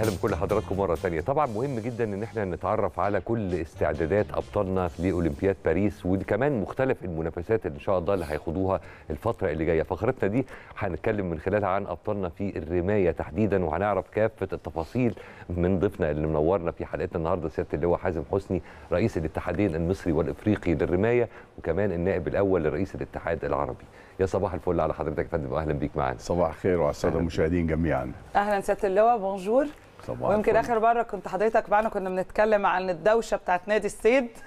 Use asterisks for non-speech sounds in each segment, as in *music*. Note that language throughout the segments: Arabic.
اهلا بكل حضراتكم مره ثانيه طبعا مهم جدا ان احنا نتعرف على كل استعدادات ابطالنا لاولمبياد باريس وكمان مختلف المنافسات اللي ان شاء الله اللي هيخوضوها الفتره اللي جايه فقرتنا دي هنتكلم من خلالها عن ابطالنا في الرمايه تحديدا وهنعرف كافه التفاصيل من ضيفنا اللي منورنا في حلقتنا النهارده سياده اللواء حازم حسني رئيس الاتحادين المصري والافريقي للرمايه وكمان النائب الاول لرئيس الاتحاد العربي يا صباح الفل على حضرتك يا فندم اهلا بيك معانا صباح الخير وعلى الساده المشاهدين جميعا اهلا سياده اللواء بونجور ويمكن اخر مره كنت حضرتك معنا كنا بنتكلم عن الدوشه بتاعت نادي السيد *laughs*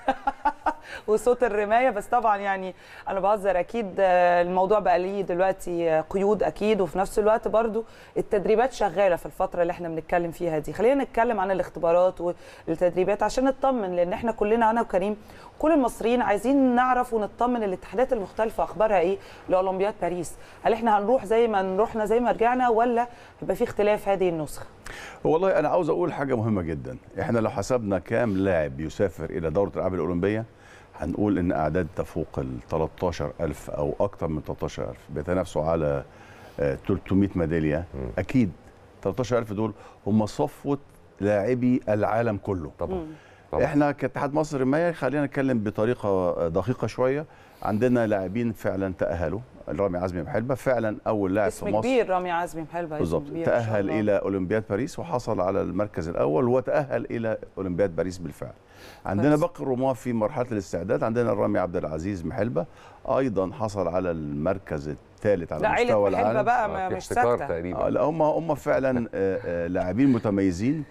*laughs* وصوت الرمايه بس طبعا يعني انا بهزر اكيد الموضوع بقى ليه دلوقتي قيود اكيد وفي نفس الوقت برضو التدريبات شغاله في الفتره اللي احنا بنتكلم فيها دي خلينا نتكلم عن الاختبارات والتدريبات عشان نطمن لان احنا كلنا انا وكريم كل المصريين عايزين نعرف ونطمن الاتحادات المختلفه اخبارها ايه لاولمبياد باريس هل احنا هنروح زي ما رحنا زي ما رجعنا ولا هيبقى في اختلاف هذه النسخه والله انا عاوز اقول حاجه مهمه جدا احنا لو حسبنا كام لاعب يسافر الى دوره الالعاب الاولمبيه هنقول ان اعداد تفوق ال 13000 او اكثر من 13000 بيتنافسوا على 300 آه، ميداليه اكيد 13000 دول هم صفوه لاعبي العالم كله طبعا طبعا. احنا كاتحاد مصر ما يعني، خلينا نتكلم بطريقه دقيقه شويه عندنا لاعبين فعلا تاهلوا رامي عزمي محلبه فعلا اول لاعب في مصر كبير رامي عزمي محلبه بالظبط تاهل الى اولمبياد باريس وحصل على المركز الاول وتاهل الى اولمبياد باريس بالفعل عندنا بكر الرماة في مرحله الاستعداد عندنا الرامي عبد العزيز محلبه ايضا حصل على المركز الثالث على مستوى العالم محلبه بقى مش ساكته تقريبا آه، لا هم هم فعلا آه، آه، لاعبين متميزين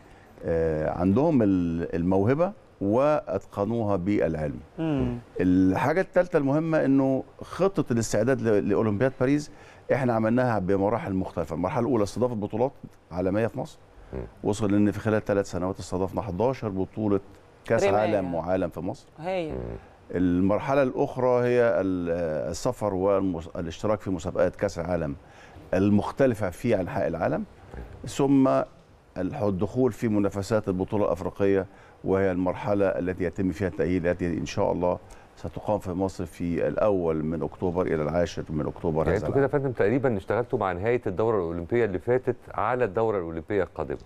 عندهم الموهبه واتقنوها بالعلم. مم. الحاجه الثالثه المهمه انه خطه الاستعداد لاولمبياد باريس احنا عملناها بمراحل مختلفه، المرحله الاولى استضافه بطولات عالميه في مصر. مم. وصل ان في خلال ثلاث سنوات استضافنا 11 بطوله كاس عالم وعالم في مصر هي المرحله الاخرى هي السفر والاشتراك في مسابقات كاس العالم المختلفه في انحاء العالم ثم الدخول في منافسات البطوله الافريقيه وهي المرحله التي يتم فيها التاهيل التي ان شاء الله ستقام في مصر في الاول من اكتوبر الى العاشر من اكتوبر يعني انتوا كده فندم تقريبا اشتغلتوا مع نهايه الدوره الاولمبيه اللي فاتت على الدوره الاولمبيه القادمه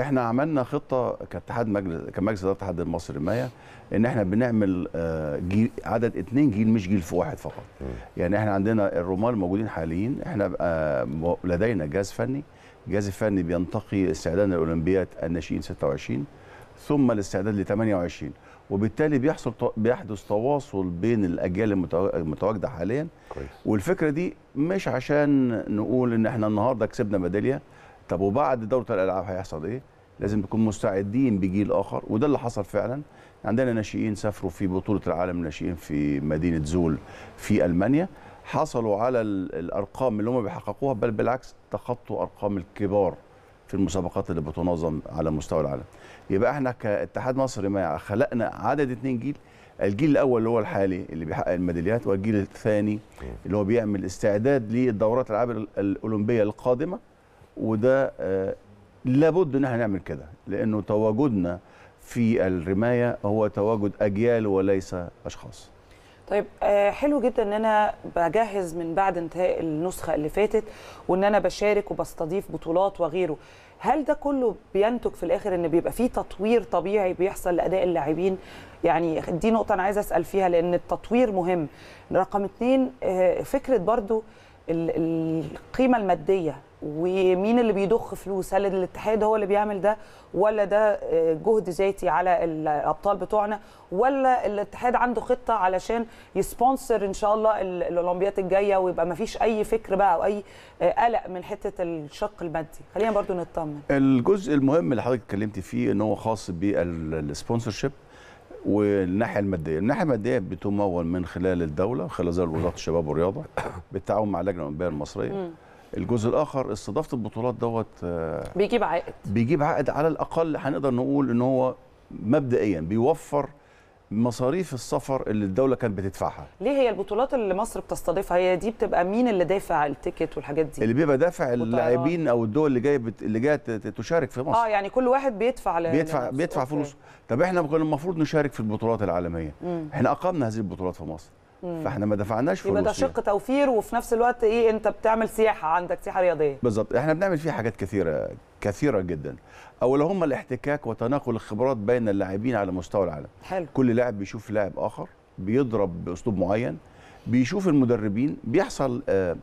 احنا عملنا خطه كاتحاد مجلس كمجلس اداره الاتحاد المصري المايا ان احنا بنعمل آه، جيل عدد اثنين جيل مش جيل في واحد فقط يعني احنا عندنا الرمال موجودين حاليا احنا آه، لدينا جهاز فني الجهاز الفني بينتقي استعداد الاولمبياد الناشئين 26 ثم الاستعداد ل 28 وبالتالي بيحصل بيحدث تواصل بين الاجيال المتواجده حاليا كويس. والفكره دي مش عشان نقول ان احنا النهارده كسبنا ميداليه طب وبعد دوره الالعاب هيحصل ايه؟ لازم نكون مستعدين بجيل اخر وده اللي حصل فعلا عندنا ناشئين سافروا في بطوله العالم الناشئين في مدينه زول في المانيا حصلوا على الارقام اللي هم بيحققوها بل بالعكس تخطوا ارقام الكبار في المسابقات اللي بتنظم على مستوى العالم يبقى احنا كاتحاد مصري ما خلقنا عدد اثنين جيل الجيل الاول اللي هو الحالي اللي بيحقق الميداليات والجيل الثاني اللي هو بيعمل استعداد للدورات الالعاب الاولمبيه القادمه وده آه، لابد ان احنا نعمل كده لانه تواجدنا في الرمايه هو تواجد اجيال وليس اشخاص طيب آه، حلو جدا ان انا بجهز من بعد انتهاء النسخه اللي فاتت وان انا بشارك وبستضيف بطولات وغيره هل ده كله بينتج في الاخر ان بيبقى فيه تطوير طبيعي بيحصل لاداء اللاعبين يعني دي نقطه انا عايزه اسال فيها لان التطوير مهم رقم اتنين آه، فكره برضو القيمه الماديه ومين اللي بيضخ فلوس هل الاتحاد هو اللي بيعمل ده ولا ده آه، جهد ذاتي على الابطال بتوعنا ولا الاتحاد عنده خطه علشان يسبونسر ان شاء الله الاولمبيات الجايه ويبقى ما فيش اي فكر بقى او اي آه، قلق من حته الشق المادي خلينا برضو نطمن الجزء المهم اللي حضرتك اتكلمت فيه ان هو خاص شيب والناحيه الماديه، الناحيه الماديه بتمول من خلال الدوله خلال وزاره الشباب والرياضه بالتعاون مع اللجنه الاولمبيه المصريه الجزء الاخر استضافه البطولات دوت آه، بيجيب عائد بيجيب عائد على الاقل هنقدر نقول ان هو مبدئيا بيوفر مصاريف السفر اللي الدوله كانت بتدفعها ليه هي البطولات اللي مصر بتستضيفها هي دي بتبقى مين اللي دافع التيكت والحاجات دي اللي بيبقى دافع اللاعبين او الدول اللي جايه بت... اللي جايه تشارك في مصر اه يعني كل واحد بيدفع ل... بيدفع بيدفع فلوس طب احنا كنا المفروض نشارك في البطولات العالميه مم. احنا اقمنا هذه البطولات في مصر فاحنا ما دفعناش فلوس يبقى ده شق توفير وفي نفس الوقت ايه انت بتعمل سياحه عندك سياحه رياضيه بالظبط احنا بنعمل فيه حاجات كثيره كثيره جدا هم الاحتكاك وتناقل الخبرات بين اللاعبين على مستوى العالم حلو. كل لاعب بيشوف لاعب اخر بيضرب باسلوب معين بيشوف المدربين بيحصل آه،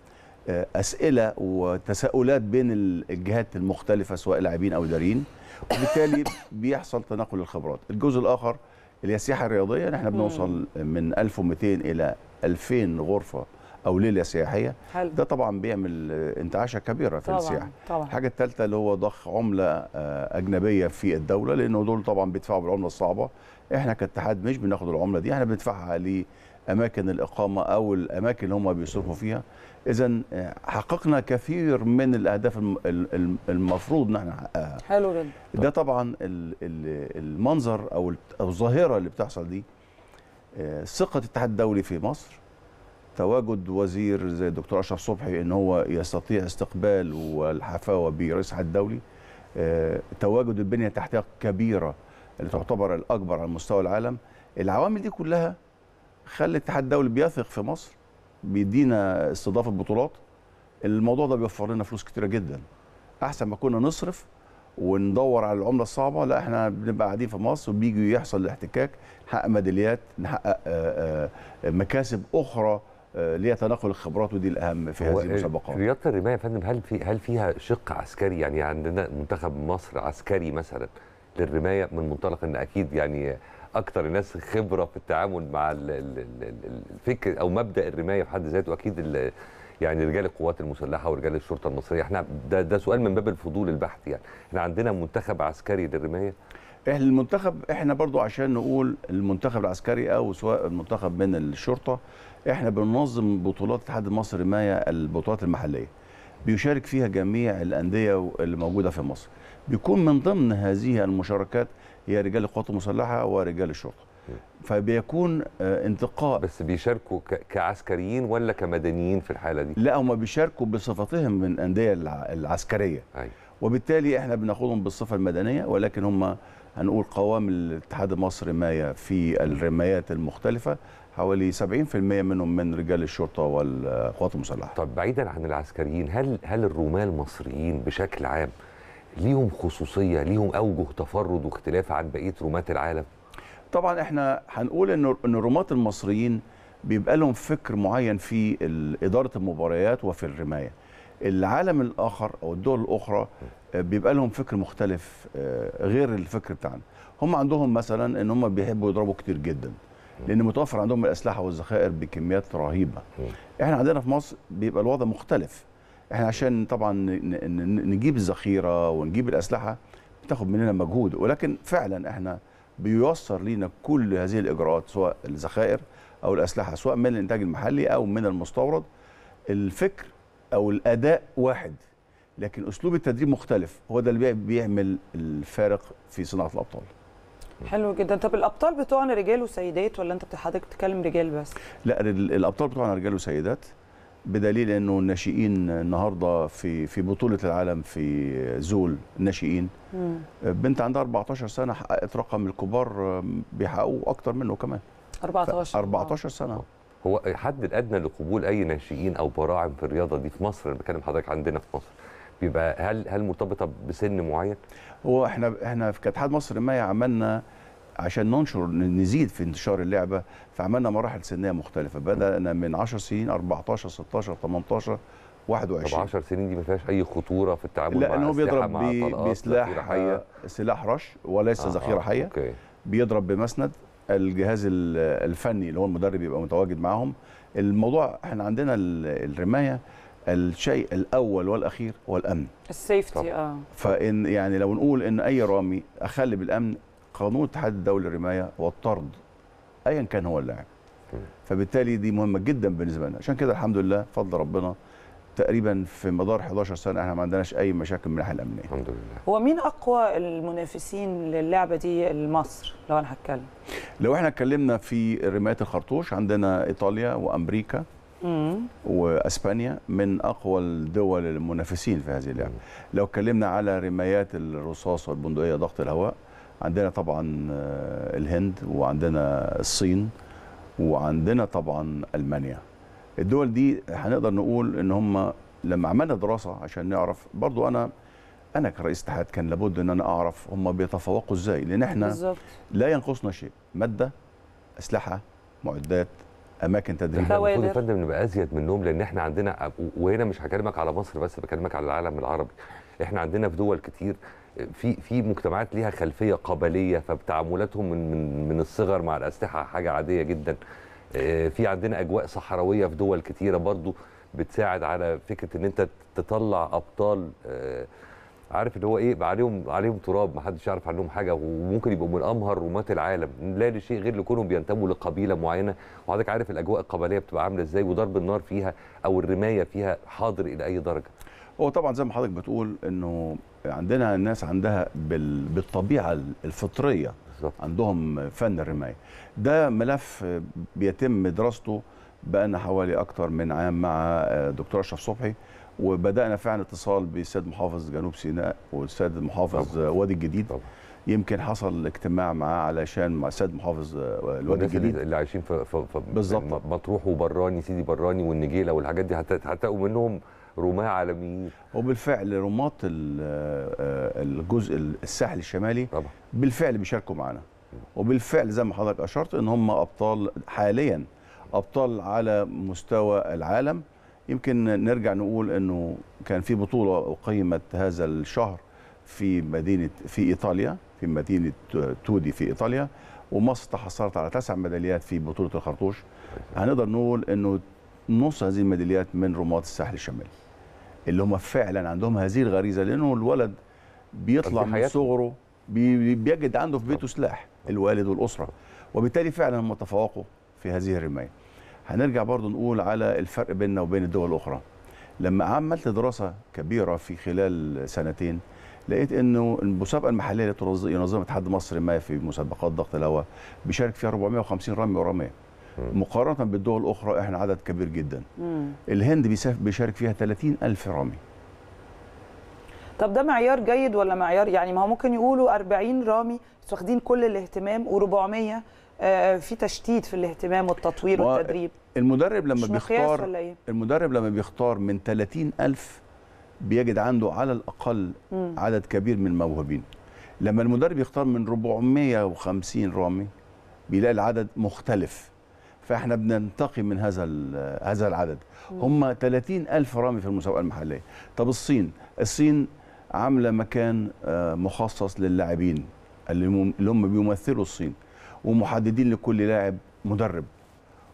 آه، اسئله وتساؤلات بين الجهات المختلفه سواء لاعبين او اداريين وبالتالي بيحصل تناقل الخبرات الجزء الاخر اللي هي السياحه الرياضيه نحن بنوصل من 1200 الى 2000 غرفه او ليله سياحيه حلو. ده طبعا بيعمل انتعاشه كبيره في طبعًا. السياحه طبعًا. الحاجه الثالثه اللي هو ضخ عمله آه، اجنبيه في الدوله لانه دول طبعا بيدفعوا بالعمله الصعبه احنا كاتحاد مش بناخد العمله دي احنا بندفعها لاماكن الاقامه او الاماكن اللي هم بيصرفوا فيها اذا آه، حققنا كثير من الاهداف المفروض نحن نحققها آه، حلو جدا ده طبعا المنظر او الظاهره اللي بتحصل دي آه، ثقه الاتحاد الدولي في مصر تواجد وزير زي الدكتور اشرف صبحي ان هو يستطيع استقبال والحفاوه برئيس الاتحاد الدولي تواجد البنيه التحتيه الكبيره اللي تعتبر الاكبر على مستوى العالم العوامل دي كلها خلت الاتحاد الدولي بيثق في مصر بيدينا استضافه بطولات الموضوع ده بيوفر لنا فلوس كتيره جدا احسن ما كنا نصرف وندور على العمله الصعبه لا احنا بنبقى قاعدين في مصر وبيجي يحصل الاحتكاك نحقق ميداليات نحقق آه، آه، آه، مكاسب اخرى ليها تناقل الخبرات ودي الاهم في هذه المسابقات. رياضه الرمايه يا فندم هل في هل فيها شق عسكري يعني عندنا منتخب مصر عسكري مثلا للرمايه من منطلق ان اكيد يعني اكتر الناس خبره في التعامل مع الفكر او مبدا الرمايه في حد ذاته اكيد يعني رجال القوات المسلحه ورجال الشرطه المصريه احنا ده, ده سؤال من باب الفضول البحث يعني احنا عندنا منتخب عسكري للرمايه احنا إيه، المنتخب احنا برضو عشان نقول المنتخب العسكري او سواء المنتخب من الشرطه احنا بننظم بطولات اتحاد مصر مايا البطولات المحليه بيشارك فيها جميع الانديه اللي موجوده في مصر بيكون من ضمن هذه المشاركات هي رجال القوات المسلحه ورجال الشرطه فبيكون آه، انتقاء بس بيشاركوا كعسكريين ولا كمدنيين في الحاله دي لا هم بيشاركوا بصفتهم من الانديه العسكريه أي. أيوة. وبالتالي احنا بناخدهم بالصفه المدنيه ولكن هم هنقول قوام الاتحاد المصري مايا في الرمايات المختلفه حوالي 70% منهم من رجال الشرطه والقوات المسلحه طب بعيدا عن العسكريين هل هل الرماة المصريين بشكل عام ليهم خصوصيه ليهم اوجه تفرد واختلاف عن بقيه رومات العالم طبعا احنا هنقول ان ان الرماة المصريين بيبقى لهم فكر معين في اداره المباريات وفي الرمايه العالم الاخر او الدول الاخرى آه، بيبقى لهم فكر مختلف آه، غير الفكر بتاعنا هم عندهم مثلا ان هم بيحبوا يضربوا كتير جدا لان متوفر عندهم الاسلحه والذخائر بكميات رهيبه احنا عندنا في مصر بيبقى الوضع مختلف احنا عشان طبعا نجيب الذخيره ونجيب الاسلحه بتاخد مننا مجهود ولكن فعلا احنا بيوصر لينا كل هذه الاجراءات سواء الذخائر او الاسلحه سواء من الانتاج المحلي او من المستورد الفكر او الاداء واحد لكن اسلوب التدريب مختلف هو ده اللي بيعمل الفارق في صناعه الابطال حلو جدا طب الابطال بتوعنا رجال وسيدات ولا انت حضرتك بتتكلم رجال بس لا الابطال بتوعنا رجال وسيدات بدليل انه الناشئين النهارده في في بطوله العالم في زول الناشئين بنت عندها 14 سنه حققت رقم الكبار بيحققوه اكتر منه كمان 14 14 سنه هو الحد الادنى لقبول اي ناشئين او براعم في الرياضه دي في مصر انا بكلم حضرتك عندنا في مصر بيبقى هل هل مرتبطه بسن معين؟ هو احنا احنا في كاتحاد مصر ما عملنا عشان ننشر نزيد في انتشار اللعبه فعملنا مراحل سنيه مختلفه بدانا من 10 سنين 14 16 18 21 طب 10 سنين دي ما فيهاش اي خطوره في التعامل لا هو بيضرب بسلاح آه، سلاح رش وليس آه ذخيره حيه أوكي. بيضرب بمسند الجهاز الفني اللي هو المدرب يبقى متواجد معاهم الموضوع احنا عندنا الرمايه الشيء الاول والاخير هو الامن السيفتي اه فان يعني لو نقول ان اي رامي اخل بالامن قانون اتحاد الدولي للرمايه والطرد ايا كان هو اللاعب فبالتالي دي مهمه جدا بالنسبه لنا عشان كده الحمد لله فضل ربنا تقريبا في مدار 11 سنه احنا ما عندناش اي مشاكل من الناحيه الامنيه الحمد لله هو مين اقوى المنافسين للعبه دي لمصر لو انا هتكلم لو احنا اتكلمنا في رمايه الخرطوش عندنا ايطاليا وامريكا مم. واسبانيا من اقوى الدول المنافسين في هذه اللعبه لو اتكلمنا على رمايات الرصاص والبندقيه ضغط الهواء عندنا طبعا آه، الهند وعندنا الصين وعندنا طبعا المانيا الدول دي هنقدر نقول ان هم لما عملنا دراسه عشان نعرف برضو انا انا كرئيس اتحاد كان لابد ان انا اعرف هم بيتفوقوا ازاي لان احنا لا ينقصنا شيء ماده اسلحه معدات اماكن تدريب المفروض يا فندم نبقى ازيد منهم لان احنا عندنا وهنا مش هكلمك على مصر بس بكلمك على العالم العربي احنا عندنا في دول كتير في في مجتمعات ليها خلفيه قبليه فبتعاملاتهم من من, من الصغر مع الاسلحه حاجه عاديه جدا آه، في عندنا اجواء صحراويه في دول كتيره برضو بتساعد على فكره ان انت تطلع ابطال آه، عارف اللي هو ايه بقى عليهم عليهم تراب ما حدش يعرف عنهم حاجه وممكن يبقوا من امهر رمات العالم لا لشيء غير لكونهم بينتموا لقبيله معينه وحضرتك عارف الاجواء القبليه بتبقى عامله ازاي وضرب النار فيها او الرمايه فيها حاضر الى اي درجه هو طبعا زي ما حضرتك بتقول انه عندنا الناس عندها بالطبيعه الفطريه بالزبط. عندهم فن الرمايه ده ملف بيتم دراسته بقى حوالي اكتر من عام مع آه، دكتور اشرف صبحي وبدانا فعلا اتصال بالسيد محافظ جنوب سيناء والسيد محافظ وادي الجديد طبعا. يمكن حصل اجتماع معاه علشان مع السيد محافظ آه، الوادي الجديد اللي عايشين في, في, في بالظبط مطروح وبراني سيدي براني والنجيله والحاجات دي هتقوا منهم رماة عالميين وبالفعل رماة آه، الجزء الساحل الشمالي طبعا. بالفعل بيشاركوا معانا وبالفعل زي ما حضرتك اشرت ان هم ابطال حاليا ابطال على مستوى العالم يمكن نرجع نقول انه كان في بطوله اقيمت هذا الشهر في مدينه في ايطاليا في مدينه تودي في ايطاليا ومصر تحصلت على تسع ميداليات في بطوله الخرطوش هنقدر نقول انه نص هذه الميداليات من رماة الساحل الشمالي اللي هم فعلا عندهم هذه الغريزه لانه الولد بيطلع من صغره بي بيجد عنده في بيته سلاح الوالد والاسره وبالتالي فعلا هم تفوقوا في هذه الرمايه. هنرجع برضه نقول على الفرق بيننا وبين الدول الاخرى. لما عملت دراسه كبيره في خلال سنتين لقيت انه المسابقه المحليه اللي ينظمها اتحاد مصر ما في مسابقات ضغط الهواء بيشارك فيها 450 رمي ورميه. مقارنه بالدول الاخرى احنا عدد كبير جدا مم. الهند بيشارك فيها 30 الف رامي طب ده معيار جيد ولا معيار يعني ما هو ممكن يقولوا 40 رامي واخدين كل الاهتمام و400 آه، في تشتيت في الاهتمام والتطوير والتدريب المدرب لما بيختار إيه؟ المدرب لما بيختار من 30 ألف بيجد عنده على الأقل مم. عدد كبير من الموهوبين لما المدرب يختار من 450 رامي بيلاقي العدد مختلف فاحنا بننتقم من هذا هذا العدد هم 30 ألف رامي في المسابقه المحليه طب الصين الصين عامله مكان آه، مخصص للاعبين اللي هم بيمثلوا الصين ومحددين لكل لاعب مدرب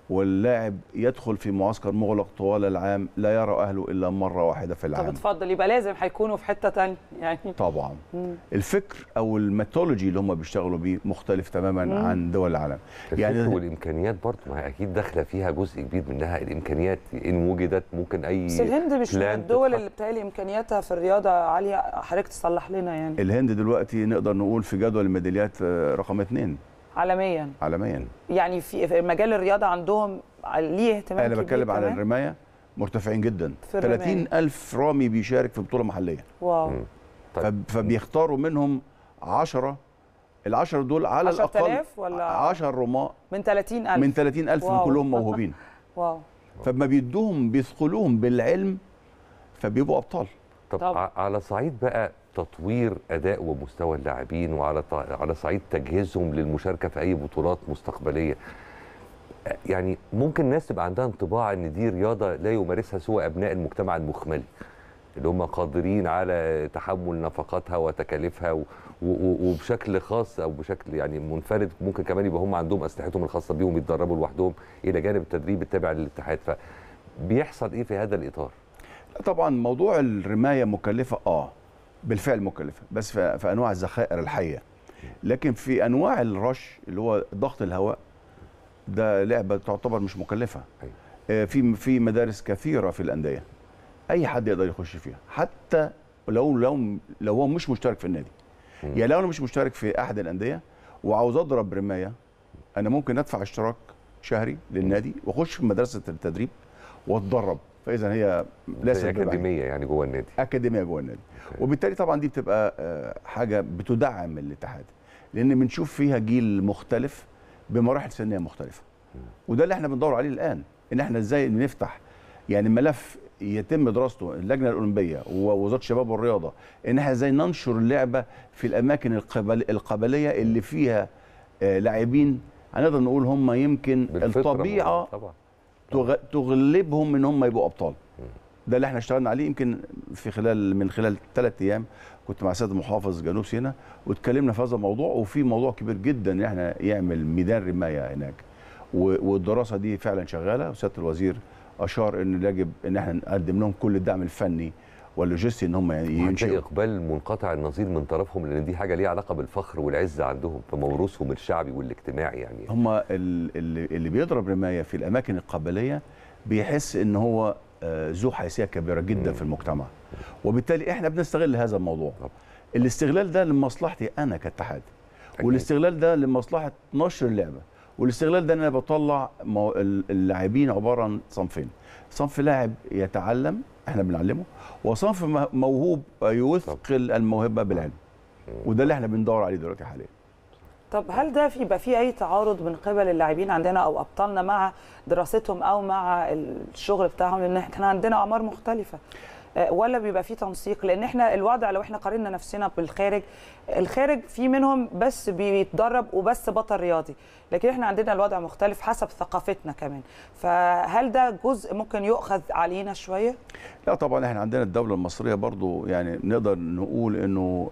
واللاعب يدخل في معسكر مغلق طوال العام لا يرى اهله الا مره واحده في العام طب اتفضل يبقى لازم هيكونوا في حته ثانيه يعني طبعا مم. الفكر او الميثولوجي اللي هم بيشتغلوا بيه مختلف تماما مم. عن دول العالم يعني والامكانيات برضه ما هي اكيد داخله فيها جزء كبير منها الامكانيات ان وجدت ممكن اي بس الهند مش من الدول اللي بتهيألي امكانياتها في الرياضه عاليه حضرتك تصلح لنا يعني الهند دلوقتي نقدر نقول في جدول الميداليات آه، رقم اثنين عالميا عالميا يعني في مجال الرياضه عندهم ليه اهتمام كبير انا بتكلم على الرمايه مرتفعين جدا 30 ألف رامي بيشارك في بطوله محليه واو طيب. فبيختاروا منهم 10 ال10 دول على عشر الاقل 10000 ولا 10 رماء من 30000 من 30000 من كلهم موهوبين واو فما بيدوهم بيثقلوهم بالعلم فبيبقوا ابطال طب, طب على صعيد بقى تطوير اداء ومستوى اللاعبين وعلى على صعيد تجهيزهم للمشاركه في اي بطولات مستقبليه يعني ممكن الناس تبقى عندها انطباع ان دي رياضه لا يمارسها سوى ابناء المجتمع المخملي اللي هم قادرين على تحمل نفقاتها وتكاليفها وبشكل خاص او بشكل يعني منفرد ممكن كمان يبقى هم عندهم اسلحتهم الخاصه بيهم يتدربوا لوحدهم الى جانب التدريب التابع للاتحاد فبيحصل ايه في هذا الاطار؟ طبعا موضوع الرمايه مكلفه اه بالفعل مكلفه بس في انواع الذخائر الحيه لكن في انواع الرش اللي هو ضغط الهواء ده لعبه تعتبر مش مكلفه آه، في في مدارس كثيره في الانديه اي حد يقدر يخش فيها حتى لو لو لو هو مش مشترك في النادي يا يعني لو انا مش مشترك في احد الانديه وعاوز اضرب رمايه انا ممكن ادفع اشتراك شهري للنادي واخش في مدرسه التدريب واتدرب فاذا هي ليست اكاديميه يعني جوه النادي اكاديميه جوه النادي وبالتالي طبعا دي بتبقى آه، حاجه بتدعم الاتحاد لان بنشوف فيها جيل مختلف بمراحل سنيه مختلفه وده اللي احنا بندور عليه الان ان احنا ازاي نفتح يعني ملف يتم دراسته اللجنه الاولمبيه ووزاره الشباب والرياضه ان احنا ازاي ننشر اللعبه في الاماكن القبل القبليه اللي فيها آه، لاعبين هنقدر نقول هم يمكن الطبيعه طبعا. تغلبهم ان هم يبقوا ابطال ده اللي احنا اشتغلنا عليه يمكن في خلال من خلال ثلاث ايام كنت مع سيد محافظ جنوب سيناء واتكلمنا في هذا الموضوع وفي موضوع كبير جدا ان احنا يعمل ميدان رمايه هناك والدراسه دي فعلا شغاله وسياده الوزير اشار ان يجب ان احنا نقدم لهم كل الدعم الفني واللوجستي ان هم حتى اقبال منقطع النظير من طرفهم لان دي حاجه ليها علاقه بالفخر والعزه عندهم في موروثهم الشعبي والاجتماعي يعني هم اللي, اللي بيضرب رمايه في الاماكن القبليه بيحس ان هو آه، ذو حيثيه كبيره جدا مم. في المجتمع وبالتالي احنا بنستغل هذا الموضوع طب. الاستغلال ده لمصلحتي انا كاتحاد والاستغلال ده لمصلحه نشر اللعبه والاستغلال ده انا بطلع اللاعبين عباره عن صنفين صنف لاعب يتعلم احنا بنعلمه وصنف موهوب يثقل الموهبه بالعلم وده اللي احنا بندور عليه دلوقتي حاليا طب هل ده في يبقى في اي تعارض من قبل اللاعبين عندنا او ابطالنا مع دراستهم او مع الشغل بتاعهم لان احنا عندنا اعمار مختلفه آه، ولا بيبقى فيه تنسيق لان احنا الوضع لو احنا قارنا نفسنا بالخارج الخارج في منهم بس بيتدرب وبس بطل رياضي لكن احنا عندنا الوضع مختلف حسب ثقافتنا كمان فهل ده جزء ممكن يؤخذ علينا شويه لا طبعا احنا عندنا الدوله المصريه برضو يعني نقدر نقول انه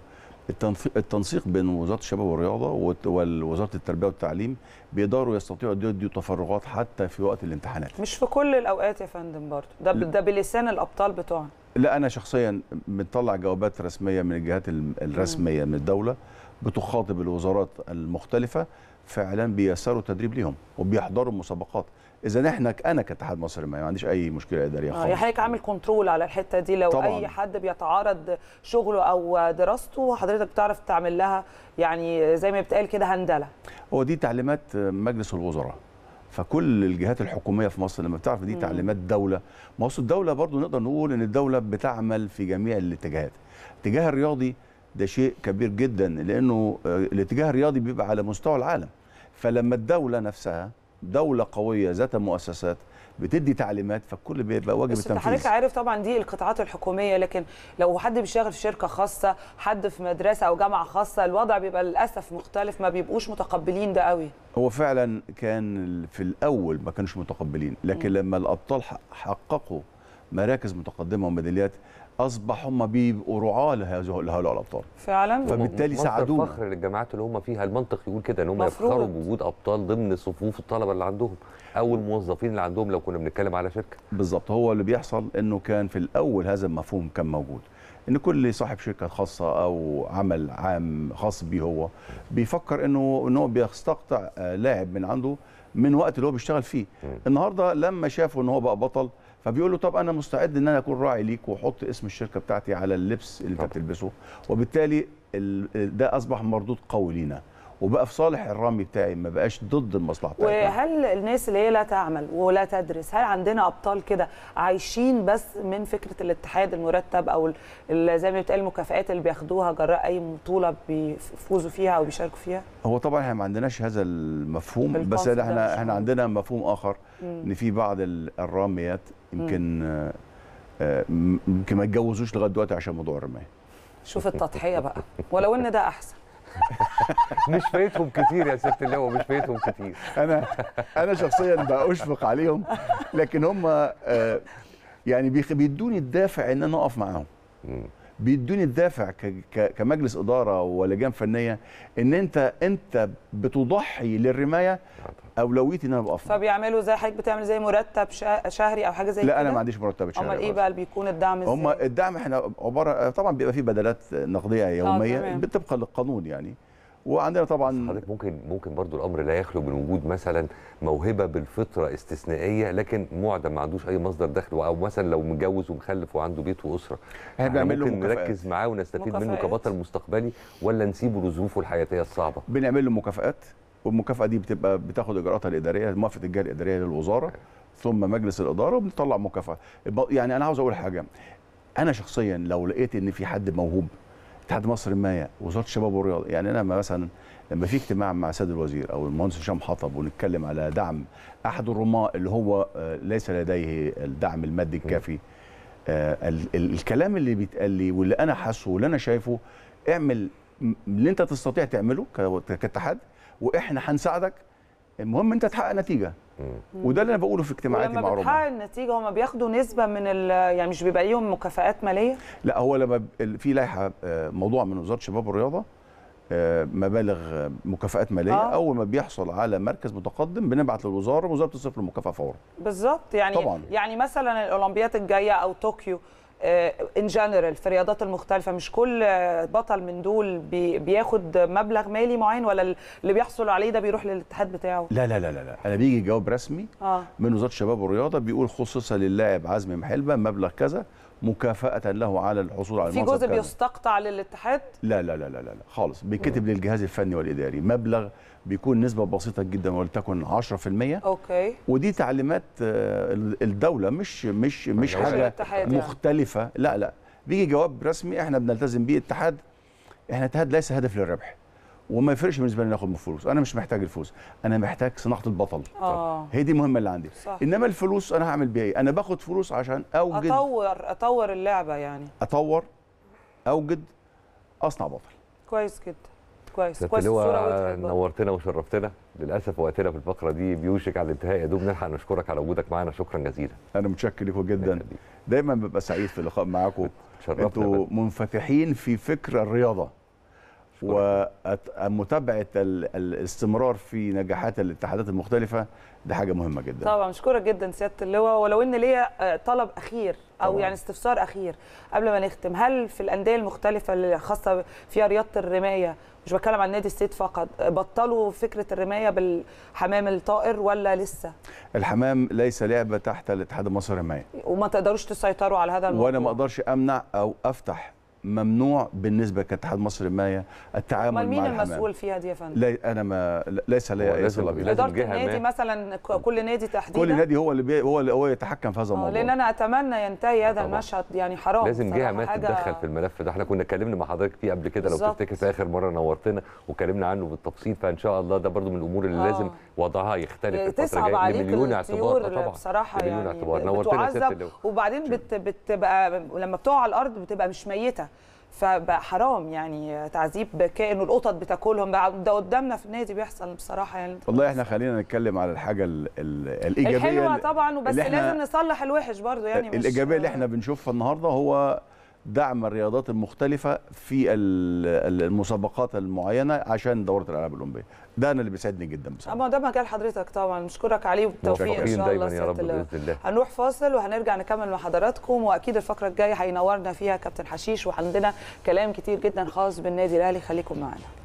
التنسيق بين وزاره الشباب والرياضه ووزاره التربيه والتعليم بيقدروا يستطيعوا يديوا تفرغات حتى في وقت الامتحانات مش في كل الاوقات يا فندم برضه ده ده بلسان الابطال بتوعنا لا انا شخصيا بنطلع جوابات رسميه من الجهات الرسميه من الدوله بتخاطب الوزارات المختلفه فعلا بيسروا التدريب ليهم وبيحضروا المسابقات اذا احنا انا كاتحاد مصر ما عنديش اي مشكله اداريه آه، خالص يعني حضرتك عامل كنترول على الحته دي لو طبعًا. اي حد بيتعارض شغله او دراسته حضرتك بتعرف تعمل لها يعني زي ما بتقال كده هندله هو دي تعليمات مجلس الوزراء فكل الجهات الحكوميه في مصر لما بتعرف دي تعليمات دوله ما هو الدوله برضو نقدر نقول ان الدوله بتعمل في جميع الاتجاهات الاتجاه الرياضي ده شيء كبير جدا لانه آه، الاتجاه الرياضي بيبقى على مستوى العالم فلما الدوله نفسها دوله قويه ذات مؤسسات بتدي تعليمات فالكل بيبقى واجب التنفيذ بس حضرتك عارف طبعا دي القطاعات الحكوميه لكن لو حد بيشتغل في شركه خاصه حد في مدرسه او جامعه خاصه الوضع بيبقى للاسف مختلف ما بيبقوش متقبلين ده قوي هو فعلا كان في الاول ما كانوش متقبلين لكن م. لما الابطال حققوا مراكز متقدمه وميداليات اصبح هم بيبقوا رعاه لهؤلاء الابطال فعلا فبالتالي ساعدوه فخر للجامعات اللي هم فيها المنطق يقول كده ان هم يفخروا بوجود ابطال ضمن صفوف الطلبه اللي عندهم او الموظفين اللي عندهم لو كنا بنتكلم على شركه بالظبط هو اللي بيحصل انه كان في الاول هذا المفهوم كان موجود ان كل صاحب شركه خاصه او عمل عام خاص به هو بيفكر انه ان هو بيستقطع آه، لاعب من عنده من وقت اللي هو بيشتغل فيه النهارده لما شافوا ان هو بقى بطل فبيقول له طب انا مستعد ان انا اكون راعي ليك واحط اسم الشركه بتاعتي على اللبس اللي انت بتلبسه وبالتالي ده اصبح مردود قوي لينا وبقى في صالح الرامي بتاعي ما بقاش ضد المصلحه بتاعتي وهل الناس اللي هي لا تعمل ولا تدرس هل عندنا ابطال كده عايشين بس من فكره الاتحاد المرتب او زي ما بيتقال المكافئات اللي بياخدوها جراء اي بطوله بيفوزوا فيها او بيشاركوا فيها هو طبعا احنا ما عندناش هذا المفهوم بس احنا احنا عندنا مفهوم اخر ان في بعض الراميات يمكن آه، آه، يمكن ما اتجوزوش لغايه دلوقتي عشان موضوع الرمايه شوف التضحيه بقى ولو ان ده احسن مش فايتهم كتير يا سياده اللواء مش فايتهم كتير انا انا شخصيا بأشفق عليهم لكن هم آه، يعني بيدوني الدافع ان انا اقف معاهم بيدوني الدافع كمجلس اداره ولجان فنيه ان انت انت بتضحي للرمايه اولويتي ان انا ابقى افضل فبيعملوا زي حضرتك بتعمل زي مرتب شهري او حاجه زي كده لا انا ما عنديش مرتب شهري امال ايه بقى اللي بيكون الدعم ازاي هم الدعم احنا عباره طبعا بيبقى فيه بدلات نقديه يوميه طبعا. آه، طبعا. طبقا للقانون يعني وعندنا طبعا حضرتك ممكن ممكن برضو الامر لا يخلو من وجود مثلا موهبه بالفطره استثنائيه لكن معدم ما عندوش اي مصدر دخل او مثلا لو متجوز ومخلف وعنده بيت واسره احنا ممكن نركز معاه ونستفيد مكافأت. منه كبطل مستقبلي ولا نسيبه لظروفه الحياتيه الصعبه بنعمل له مكافئات والمكافاه دي بتبقى بتاخد اجراءاتها الاداريه موافقه الجهه الاداريه للوزاره ثم مجلس الاداره وبنطلع مكافاه يعني انا عاوز اقول حاجه انا شخصيا لو لقيت ان في حد موهوب اتحاد مصر الماية وزاره الشباب والرياضه يعني انا مثلا لما في اجتماع مع سيد الوزير او المهندس هشام حطب ونتكلم على دعم احد الرماء اللي هو آه، ليس لديه الدعم المادي الكافي آه، الكلام اللي بيتقال لي واللي انا حاسه واللي انا شايفه اعمل اللي انت تستطيع تعمله كاتحاد واحنا هنساعدك المهم انت تحقق نتيجه وده اللي انا بقوله في اجتماعاتي مع ربنا لما بتحقق النتيجه هم بياخدوا نسبه من يعني مش بيبقى ليهم مكافئات ماليه لا هو لما في لائحه آه، موضوع من وزاره الشباب والرياضه آه، مبالغ آه، مكافئات ماليه آه. اول ما بيحصل على مركز متقدم بنبعت للوزاره وزاره تصرف له المكافاه فورا بالظبط يعني طبعا. يعني مثلا الاولمبيات الجايه او طوكيو ان آه، جنرال في الرياضات المختلفه مش كل آه، بطل من دول بياخد مبلغ مالي معين ولا اللي بيحصل عليه ده بيروح للاتحاد بتاعه لا لا لا لا, انا بيجي جواب رسمي آه. من وزاره الشباب والرياضه بيقول خصصا للاعب عزمي محلبه مبلغ كذا مكافاه له على الحصول على في جزء بيستقطع للاتحاد لا لا لا لا لا خالص بيتكتب للجهاز الفني والاداري مبلغ بيكون نسبه بسيطه جدا ولتكن 10% اوكي ودي تعليمات آه، الدوله مش مش مش حاجه يعني. مختلفه يعني. لا لا بيجي جواب رسمي احنا بنلتزم بيه اتحاد احنا اتحاد ليس هدف للربح وما يفرقش بالنسبه لي ناخد من الفلوس انا مش محتاج الفلوس انا محتاج صناعه البطل آه. هي دي المهمه اللي عندي صح. انما الفلوس انا هعمل بيها ايه انا باخد فلوس عشان اوجد اطور اطور اللعبه يعني اطور اوجد اصنع بطل كويس جدا كويس كويس الصوره نورتنا وشرفتنا للاسف وقتنا في الفقره دي بيوشك على الانتهاء يا دوب نلحق نشكرك على وجودك معانا شكرا جزيلا انا متشكر لكم جدا دايما ببقى سعيد في اللقاء معاكم انتوا منفتحين في فكر الرياضه ومتابعه الاستمرار في نجاحات الاتحادات المختلفه دي حاجه مهمه جدا طبعا مشكوره جدا سياده اللواء ولو ان ليا طلب اخير او طبعا. يعني استفسار اخير قبل ما نختم هل في الانديه المختلفه الخاصه فيها رياضه الرمايه مش بتكلم عن نادي السيد فقط بطلوا فكره الرمايه بالحمام الطائر ولا لسه الحمام ليس لعبه تحت الاتحاد المصري للرمايه وما تقدروش تسيطروا على هذا الموضوع وانا ما اقدرش امنع او افتح ممنوع بالنسبه كاتحاد مصر المايه التعامل مع مين المسؤول فيها دي يا فندم؟ لا انا ما ليس لي اي صله بيها اداره النادي مثلا كل نادي تحديدا كل نادي هو اللي بي هو اللي هو يتحكم في هذا آه، الموضوع لان انا اتمنى ينتهي هذا طبعا. المشهد يعني حرام لازم جهه ما تتدخل في الملف ده احنا كنا اتكلمنا مع حضرتك فيه قبل كده لو تفتكر في اخر مره نورتنا وكلمنا عنه بالتفصيل فان شاء الله ده برضو من الامور اللي آه. لازم وضعها يختلف يعني الفتره الجايه مليون اعتبار آه، طبعا بصراحه يعني نورتنا وبعدين بتبقى لما بتقع على الارض بتبقى مش ميته فبقى حرام يعني تعذيب كائن القطط بتاكلهم بقى ده قدامنا في النادي بيحصل بصراحه يعني والله احنا خلينا نتكلم على الحاجه ال ال الايجابيه الحلوه طبعا وبس لازم نصلح الوحش برضو يعني الايجابيه اللي احنا بنشوفها النهارده هو دعم الرياضات المختلفه في المسابقات المعينه عشان دوره الالعاب الاولمبيه ده انا اللي بيسعدني جدا بصراحه اما ده مجال حضرتك طبعا نشكرك عليه وبالتوفيق ان شاء الله يا رب باذن الله هنروح فاصل وهنرجع نكمل مع حضراتكم واكيد الفقره الجايه هينورنا فيها كابتن حشيش وعندنا كلام كتير جدا خاص بالنادي الاهلي خليكم معانا